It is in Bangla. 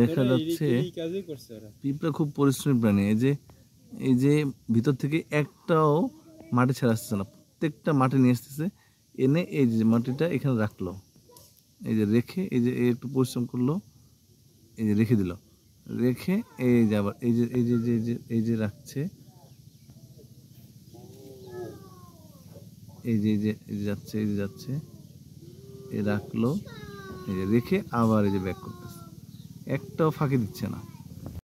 দেখা যাচ্ছে পিঁপড়া খুব পরিশ্রমী প্রাণী এই যে এই যে ভিতর থেকে একটাও মাটি ছেড়ে আসতেছে না প্রত্যেকটা মাটি নিয়ে আসতেছে এনে এই যে মাটিটা এখানে রাখলো এই যে রেখে এই যে একটু পরিশ্রম করলো এই যে রেখে দিল রেখে এই যে আবার এই যে এই যে যে যে এই যে রাখছে এই যে এই যে যাচ্ছে এই যে যাচ্ছে এ রাখলো এই যে রেখে আবার এই যে ব্যাক করতেছে একটাও ফাঁকি দিচ্ছে না